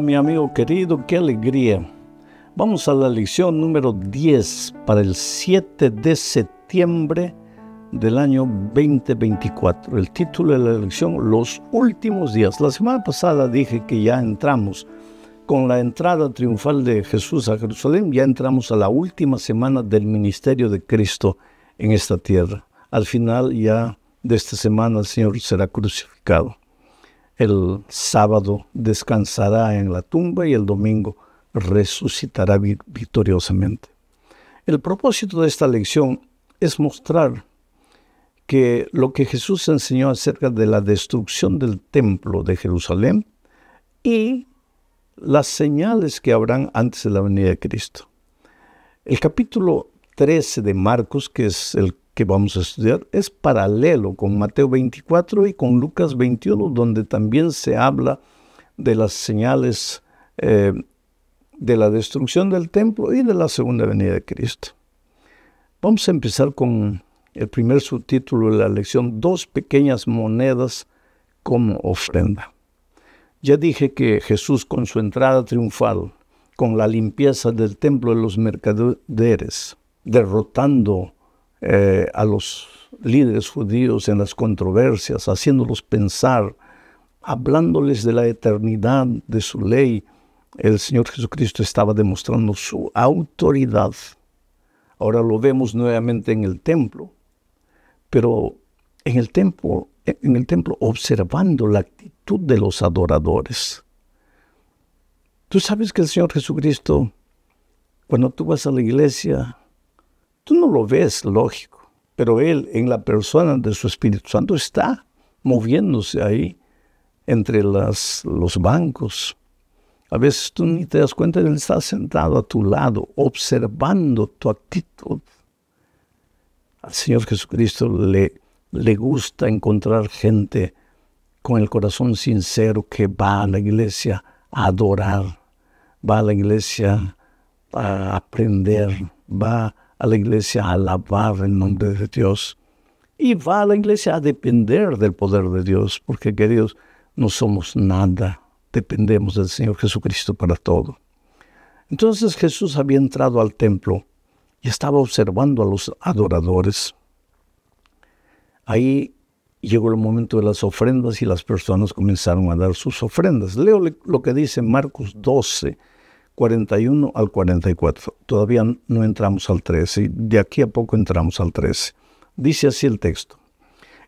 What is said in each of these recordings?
mi amigo querido, qué alegría. Vamos a la lección número 10 para el 7 de septiembre del año 2024. El título de la lección, Los últimos días. La semana pasada dije que ya entramos con la entrada triunfal de Jesús a Jerusalén, ya entramos a la última semana del ministerio de Cristo en esta tierra. Al final ya de esta semana el Señor será crucificado. El sábado descansará en la tumba y el domingo resucitará victoriosamente. El propósito de esta lección es mostrar que lo que Jesús enseñó acerca de la destrucción del templo de Jerusalén y las señales que habrán antes de la venida de Cristo. El capítulo 13 de Marcos, que es el que vamos a estudiar es paralelo con Mateo 24 y con Lucas 21, donde también se habla de las señales eh, de la destrucción del templo y de la segunda venida de Cristo. Vamos a empezar con el primer subtítulo de la lección, dos pequeñas monedas como ofrenda. Ya dije que Jesús con su entrada triunfal, con la limpieza del templo de los mercaderes, derrotando eh, a los líderes judíos en las controversias, haciéndolos pensar, hablándoles de la eternidad de su ley, el Señor Jesucristo estaba demostrando su autoridad. Ahora lo vemos nuevamente en el templo, pero en el templo, en el templo observando la actitud de los adoradores. Tú sabes que el Señor Jesucristo, cuando tú vas a la iglesia, Tú no lo ves, lógico, pero Él en la persona de su Espíritu Santo está moviéndose ahí entre las, los bancos. A veces tú ni te das cuenta, Él está sentado a tu lado, observando tu actitud. Al Señor Jesucristo le, le gusta encontrar gente con el corazón sincero que va a la iglesia a adorar, va a la iglesia a aprender, va a a la iglesia a alabar el nombre de Dios y va a la iglesia a depender del poder de Dios, porque queridos, no somos nada, dependemos del Señor Jesucristo para todo. Entonces Jesús había entrado al templo y estaba observando a los adoradores. Ahí llegó el momento de las ofrendas y las personas comenzaron a dar sus ofrendas. Leo lo que dice Marcos 12, 41 al 44. Todavía no entramos al 13, de aquí a poco entramos al 13. Dice así el texto.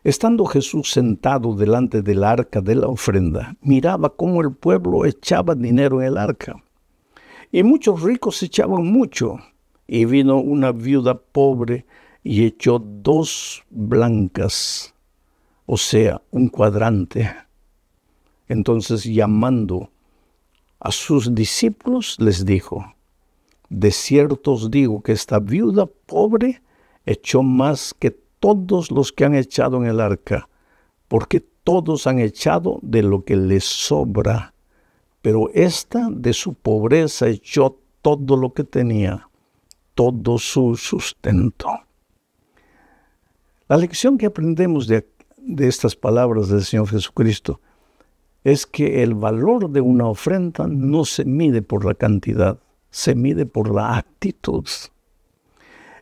Estando Jesús sentado delante del arca de la ofrenda, miraba cómo el pueblo echaba dinero en el arca. Y muchos ricos echaban mucho. Y vino una viuda pobre y echó dos blancas, o sea, un cuadrante. Entonces llamando a sus discípulos les dijo, de cierto os digo que esta viuda pobre echó más que todos los que han echado en el arca, porque todos han echado de lo que les sobra, pero esta de su pobreza echó todo lo que tenía, todo su sustento. La lección que aprendemos de estas palabras del Señor Jesucristo es que el valor de una ofrenda no se mide por la cantidad, se mide por la actitud.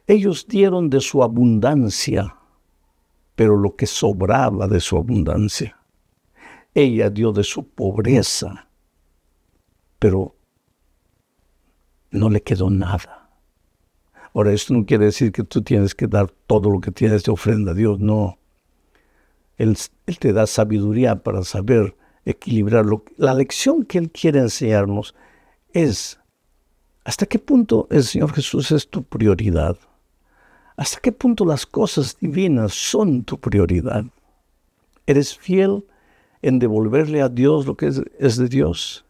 Ellos dieron de su abundancia, pero lo que sobraba de su abundancia. Ella dio de su pobreza, pero no le quedó nada. Ahora, esto no quiere decir que tú tienes que dar todo lo que tienes de ofrenda a Dios, no. Él, él te da sabiduría para saber equilibrarlo. La lección que Él quiere enseñarnos es hasta qué punto el Señor Jesús es tu prioridad. ¿Hasta qué punto las cosas divinas son tu prioridad? ¿Eres fiel en devolverle a Dios lo que es, de Dios?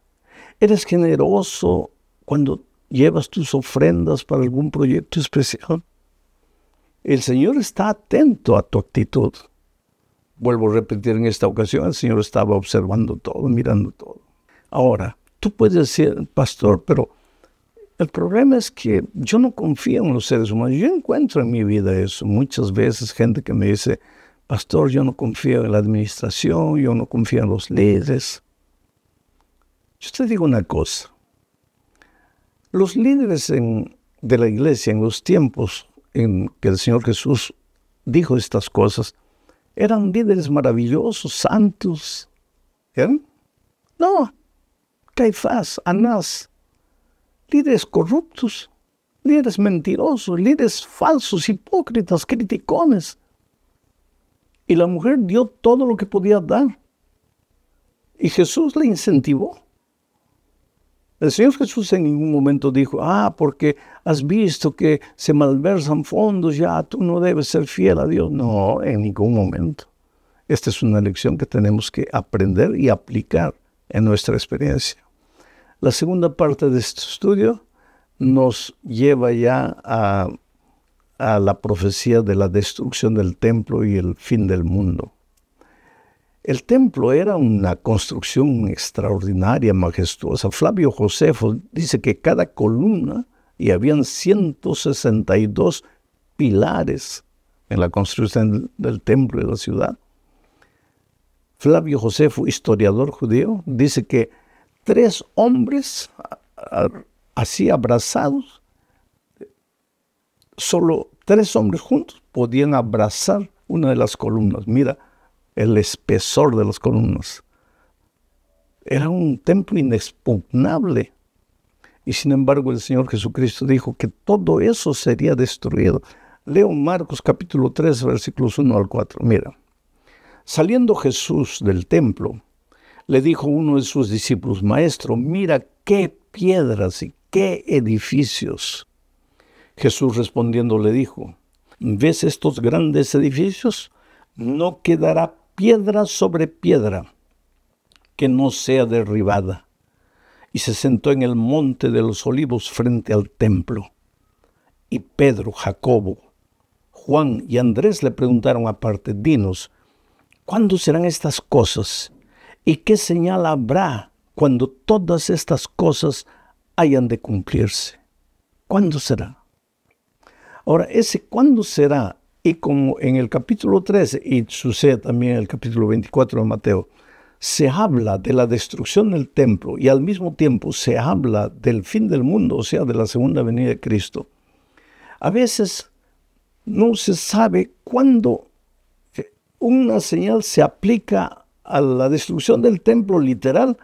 ¿Eres generoso cuando llevas tus ofrendas para algún proyecto especial? El Señor está atento a tu actitud. Vuelvo a repetir en esta ocasión, el Señor estaba observando todo, mirando todo. Ahora, tú puedes decir, pastor, pero el problema es que yo no confío en los seres humanos. Yo encuentro en mi vida eso. Muchas veces gente que me dice, pastor, yo no confío en la administración, yo no confío en los líderes. Yo te digo una cosa. Los líderes de la iglesia en los tiempos en que el Señor Jesús dijo estas cosas, eran líderes maravillosos, santos. ¿Eran? ¿Eh? No, Caifás, Anás, líderes corruptos, líderes mentirosos, líderes falsos, hipócritas, criticones. Y la mujer dio todo lo que podía dar. Y Jesús le incentivó. El Señor Jesús en ningún momento dijo, ah, porque has visto que se malversan fondos, ya tú no debes ser fiel a Dios. No, en ningún momento. Esta es una lección que tenemos que aprender y aplicar en nuestra experiencia. La segunda parte de este estudio nos lleva ya a, a la profecía de la destrucción del templo y el fin del mundo. El templo era una construcción extraordinaria, majestuosa. Flavio Josefo dice que cada columna, y habían 162 pilares en la construcción del templo de la ciudad. Flavio Josefo, historiador judío, dice que tres hombres así abrazados, solo tres hombres juntos podían abrazar una de las columnas. Mira, el espesor de las columnas. Era un templo inexpugnable. Y sin embargo el Señor Jesucristo dijo que todo eso sería destruido. Leo Marcos capítulo 3 versículos 1 al 4. Mira, saliendo Jesús del templo, le dijo uno de sus discípulos, Maestro, mira qué piedras y qué edificios. Jesús respondiendo le dijo, ¿ves estos grandes edificios? No quedará piedra sobre piedra que no sea derribada. Y se sentó en el monte de los olivos frente al templo. Y Pedro, Jacobo, Juan y Andrés le preguntaron aparte, dinos, ¿cuándo serán estas cosas? ¿Y qué señal habrá cuando todas estas cosas hayan de cumplirse? ¿Cuándo será? Ahora, ese cuándo será y como en el capítulo 13, y sucede también en el capítulo 24 de Mateo, se habla de la destrucción del templo y al mismo tiempo se habla del fin del mundo, o sea, de la segunda venida de Cristo. A veces no se sabe cuándo eh, una señal se aplica a la destrucción del templo literal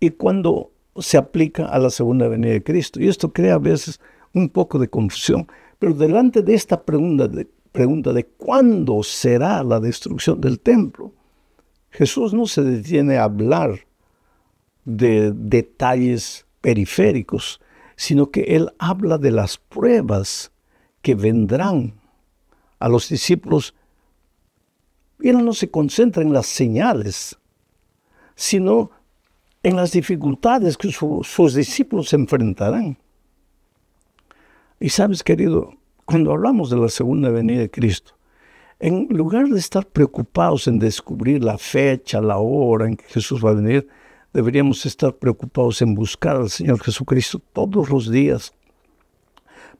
y cuándo se aplica a la segunda venida de Cristo. Y esto crea a veces un poco de confusión. Pero delante de esta pregunta de pregunta de cuándo será la destrucción del templo, Jesús no se detiene a hablar de detalles periféricos, sino que él habla de las pruebas que vendrán a los discípulos. Y él no se concentra en las señales, sino en las dificultades que sus discípulos enfrentarán. Y sabes, querido, cuando hablamos de la segunda venida de Cristo, en lugar de estar preocupados en descubrir la fecha, la hora en que Jesús va a venir, deberíamos estar preocupados en buscar al Señor Jesucristo todos los días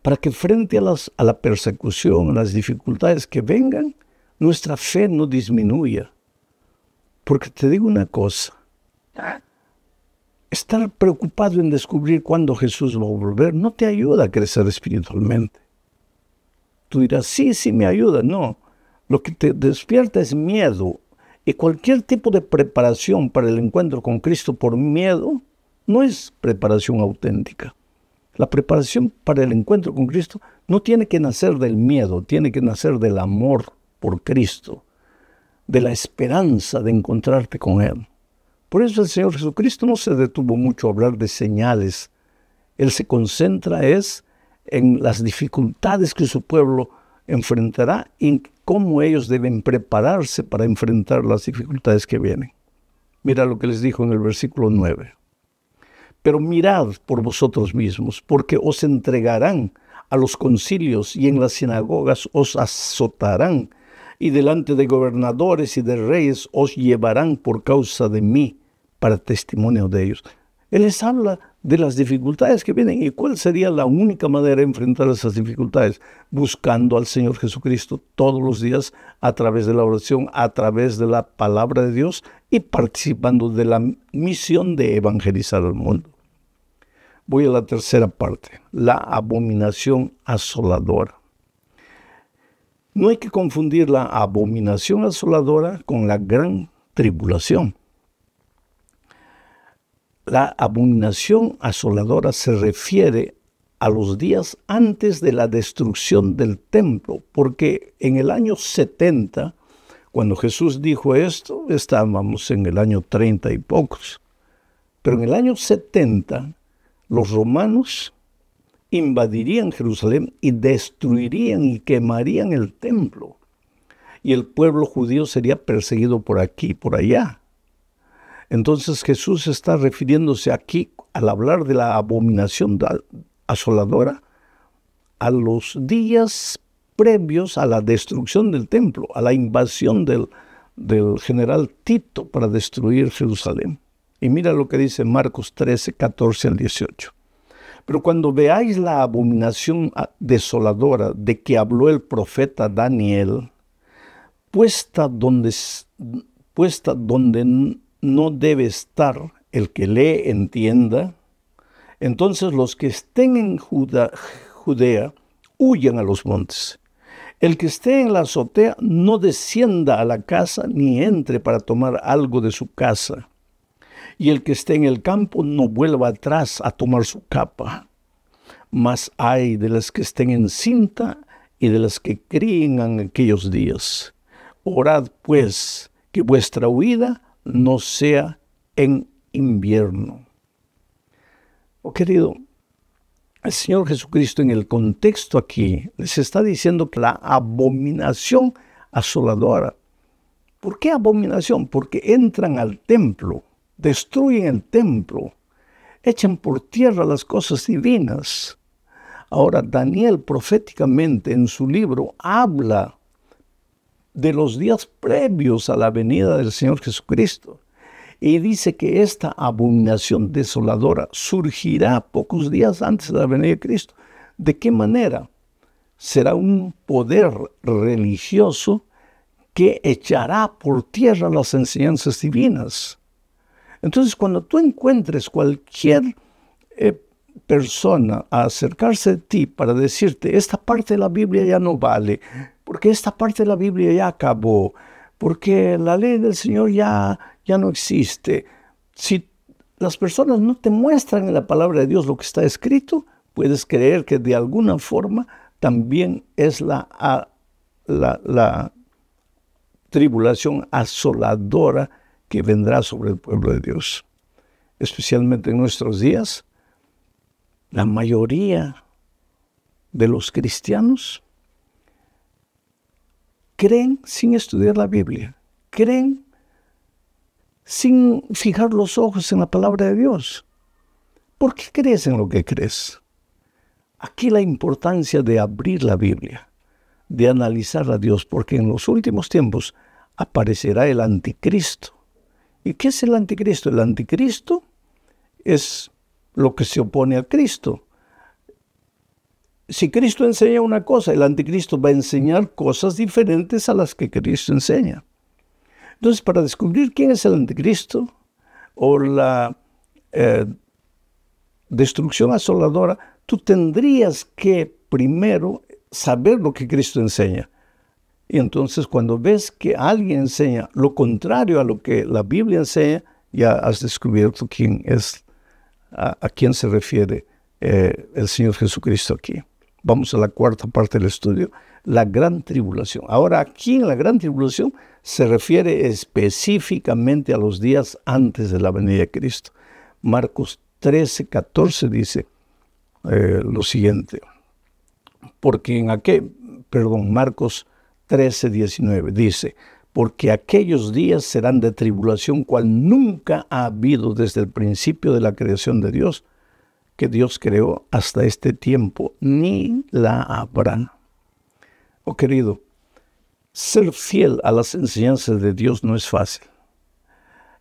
para que frente a, las, la persecución, a las dificultades que vengan, nuestra fe no disminuya. Porque te digo una cosa, estar preocupado en descubrir cuándo Jesús va a volver no te ayuda a crecer espiritualmente. Tú dirás, sí, sí, me ayuda. No, lo que te despierta es miedo. Y cualquier tipo de preparación para el encuentro con Cristo por miedo no es preparación auténtica. La preparación para el encuentro con Cristo no tiene que nacer del miedo, tiene que nacer del amor por Cristo, de la esperanza de encontrarte con Él. Por eso el Señor Jesucristo no se detuvo mucho a hablar de señales. Él se concentra es en las dificultades que su pueblo enfrentará y cómo ellos deben prepararse para enfrentar las dificultades que vienen. Mira lo que les dijo en el versículo 9. Pero mirad por vosotros mismos, porque os entregarán a los concilios y en las sinagogas os azotarán, y delante de gobernadores y de reyes os llevarán por causa de mí para testimonio de ellos. Él les habla de las dificultades que vienen y cuál sería la única manera de enfrentar esas dificultades, buscando al Señor Jesucristo todos los días a través de la oración, a través de la palabra de Dios y participando de la misión de evangelizar al mundo. Voy a la tercera parte, la abominación asoladora. No hay que confundir la abominación asoladora con la gran tribulación. La abominación asoladora se refiere a los días antes de la destrucción del templo, porque en el año 70, cuando Jesús dijo esto, estábamos en el año 30 y pocos, pero en el año 70 los romanos invadirían Jerusalén y destruirían y quemarían el templo. Y el pueblo judío sería perseguido por aquí, por allá. Entonces Jesús está refiriéndose aquí, al hablar de la abominación asoladora, a los días previos a la destrucción del templo, a la invasión del, general Tito para destruir Jerusalén. Y mira lo que dice Marcos 13, 14 al 18. Pero cuando veáis la abominación ah, desoladora de que habló el profeta Daniel, puesta donde, puesta donde no debe estar el que lee, entienda, entonces los que estén en Judea, Judea huyan a los montes. El que esté en la azotea no descienda a la casa ni entre para tomar algo de su casa. Y el que esté en el campo no vuelva atrás a tomar su capa. Mas hay de las que estén en cinta y de las que críen en aquellos días. Orad pues que vuestra huida no sea en invierno. Oh querido, el Señor Jesucristo en el contexto aquí les está diciendo que la abominación asoladora. ¿Por qué abominación? Porque entran al templo, destruyen el templo, echan por tierra las cosas divinas. Ahora Daniel proféticamente en su libro habla de los días previos a la venida del Señor Jesucristo. Y dice que esta abominación desoladora surgirá pocos días antes de la venida de Cristo. ¿De qué manera? Será un poder religioso que echará por tierra las enseñanzas divinas. Entonces, cuando tú encuentres cualquier eh, persona a acercarse a ti para decirte, esta parte de la Biblia ya no vale, porque esta parte de la Biblia ya acabó, porque la ley del Señor ya, ya no existe. Si las personas no te muestran en la palabra de Dios lo que está escrito, puedes creer que de alguna forma también es la, la tribulación asoladora que vendrá sobre el pueblo de Dios. Especialmente en nuestros días, la mayoría de los cristianos creen sin estudiar la Biblia, creen sin fijar los ojos en la palabra de Dios. ¿Por qué crees en lo que crees? Aquí la importancia de abrir la Biblia, de analizar a Dios, porque en los últimos tiempos aparecerá el anticristo. ¿Y qué es el anticristo? El anticristo es lo que se opone a Cristo si Cristo enseña una cosa, el anticristo va a enseñar cosas diferentes a las que Cristo enseña. Entonces, para descubrir quién es el anticristo o la eh, destrucción asoladora, tú tendrías que primero saber lo que Cristo enseña. Y entonces cuando ves que alguien enseña lo contrario a lo que la Biblia enseña, ya has descubierto quién es, a, quién se refiere eh, el Señor Jesucristo aquí. Vamos a la cuarta parte del estudio, la gran tribulación. Ahora aquí en la gran tribulación se refiere específicamente a los días antes de la venida de Cristo. Marcos 13, 14 dice eh, lo siguiente, porque en aquel, perdón, Marcos 13, 19 dice, porque aquellos días serán de tribulación cual nunca ha habido desde el principio de la creación de Dios que Dios creó hasta este tiempo, ni la habrá. Oh querido, ser fiel a las enseñanzas de Dios no es fácil.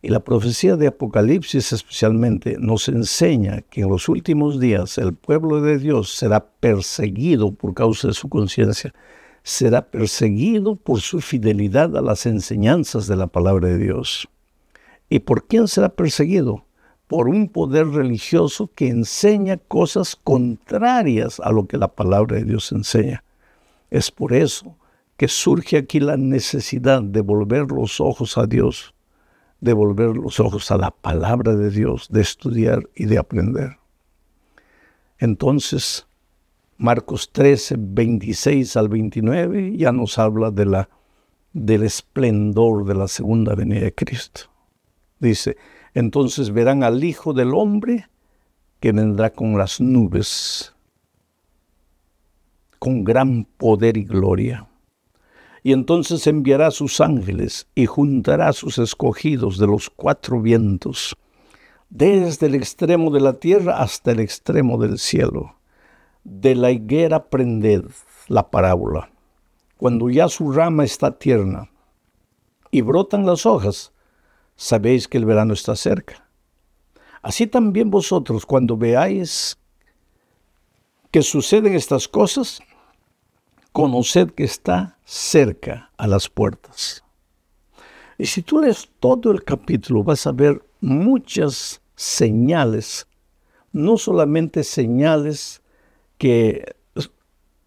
Y la profecía de Apocalipsis especialmente nos enseña que en los últimos días el pueblo de Dios será perseguido por causa de su conciencia, será perseguido por su fidelidad a las enseñanzas de la palabra de Dios. ¿Y por quién será perseguido? por un poder religioso que enseña cosas contrarias a lo que la palabra de Dios enseña. Es por eso que surge aquí la necesidad de volver los ojos a Dios, de volver los ojos a la palabra de Dios, de estudiar y de aprender. Entonces, Marcos 13, 26 al 29 ya nos habla de la, del esplendor de la segunda venida de Cristo. Dice, entonces verán al Hijo del Hombre que vendrá con las nubes, con gran poder y gloria. Y entonces enviará a sus ángeles y juntará a sus escogidos de los cuatro vientos, desde el extremo de la tierra hasta el extremo del cielo. De la higuera prended la parábola. Cuando ya su rama está tierna y brotan las hojas, sabéis que el verano está cerca. Así también vosotros, cuando veáis que suceden estas cosas, conoced que está cerca a las puertas. Y si tú lees todo el capítulo, vas a ver muchas señales, no solamente señales que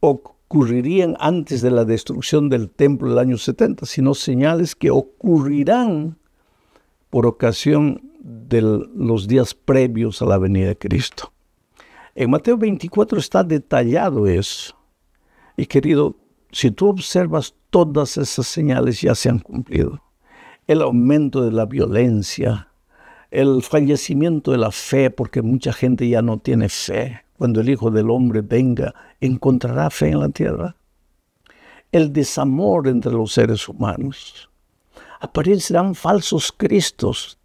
ocurrirían antes de la destrucción del templo del año 70, sino señales que ocurrirán por ocasión de los días previos a la venida de Cristo. En Mateo 24 está detallado eso. Y querido, si tú observas todas esas señales ya se han cumplido. El aumento de la violencia, el fallecimiento de la fe, porque mucha gente ya no tiene fe. Cuando el Hijo del Hombre venga, ¿encontrará fe en la tierra? El desamor entre los seres humanos, aparecerán falsos cristos.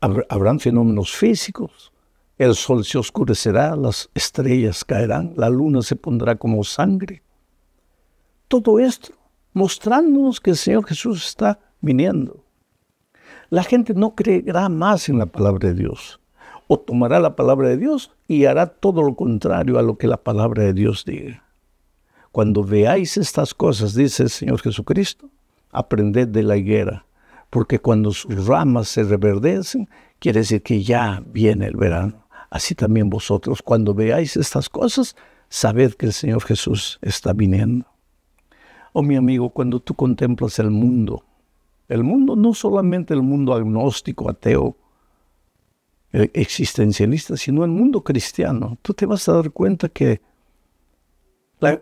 Habrán fenómenos físicos. El sol se oscurecerá, las estrellas caerán, la luna se pondrá como sangre. Todo esto mostrándonos que el Señor Jesús está viniendo. La gente no creerá más en la palabra de Dios o tomará la palabra de Dios y hará todo lo contrario a lo que la palabra de Dios diga. Cuando veáis estas cosas, dice el Señor Jesucristo, aprended de la higuera, porque cuando sus ramas se reverdecen, quiere decir que ya viene el verano. Así también vosotros, cuando veáis estas cosas, sabed que el Señor Jesús está viniendo. Oh mi amigo, cuando tú contemplas el mundo, el mundo no solamente el mundo agnóstico, ateo, eh, existencialista, sino el mundo cristiano, tú te vas a dar cuenta que la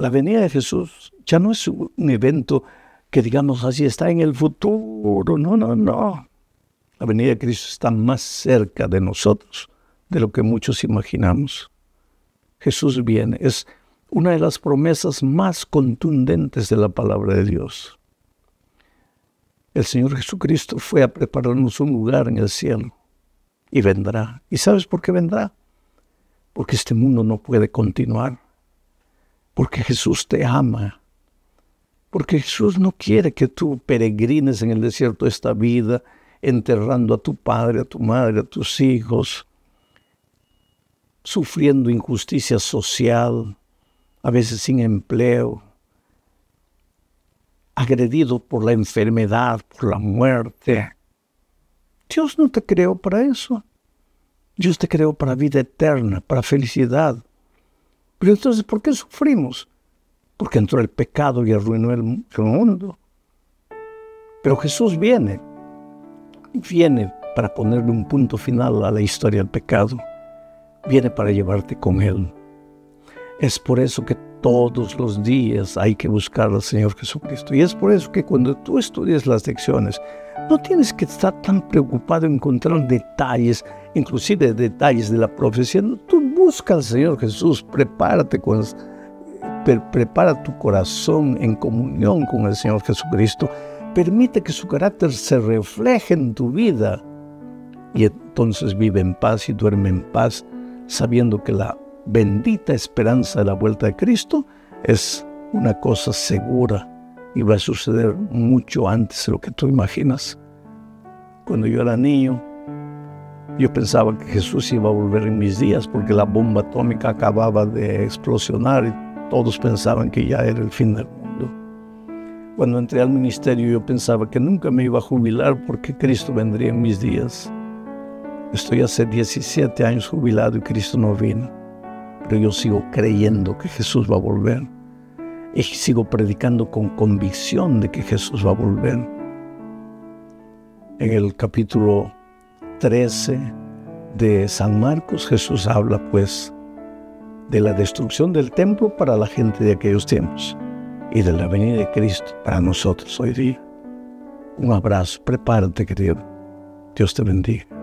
la venida de Jesús ya no es un evento que digamos así está en el futuro. No, no, no. La venida de Cristo está más cerca de nosotros de lo que muchos imaginamos. Jesús viene, es una de las promesas más contundentes de la palabra de Dios. El Señor Jesucristo fue a prepararnos un lugar en el cielo y vendrá. ¿Y sabes por qué vendrá? Porque este mundo no puede continuar porque Jesús te ama, porque Jesús no quiere que tú peregrines en el desierto esta vida, enterrando a tu padre, a tu madre, a tus hijos, sufriendo injusticia social, a veces sin empleo, agredido por la enfermedad, por la muerte. Dios no te creó para eso. Dios te creó para vida eterna, para felicidad, pero entonces, ¿por qué sufrimos? Porque entró el pecado y arruinó el, mundo. Pero Jesús viene, viene para ponerle un punto final a la historia del pecado. Viene para llevarte con Él. Es por eso que todos los días hay que buscar al Señor Jesucristo. Y es por eso que cuando tú estudias las lecciones, no tienes que estar tan preocupado en encontrar detalles, inclusive detalles de la profecía. Tú busca al Señor Jesús, prepárate con, prepara tu corazón en comunión con el Señor Jesucristo. Permite que su carácter se refleje en tu vida y entonces vive en paz y duerme en paz, sabiendo que la bendita esperanza de la vuelta de Cristo es una cosa segura y va a suceder mucho antes de lo que tú imaginas. Cuando yo era niño, yo pensaba que Jesús iba a volver en mis días porque la bomba atómica acababa de explosionar y todos pensaban que ya era el fin del mundo. Cuando entré al ministerio yo pensaba que nunca me iba a jubilar porque Cristo vendría en mis días. Estoy hace 17 años jubilado y Cristo no vino, pero yo sigo creyendo que Jesús va a volver y sigo predicando con convicción de que Jesús va a volver. En el capítulo 13 de San Marcos, Jesús habla pues de la destrucción del templo para la gente de aquellos tiempos y de la venida de Cristo para nosotros hoy día. Un abrazo, prepárate querido. Dios te bendiga.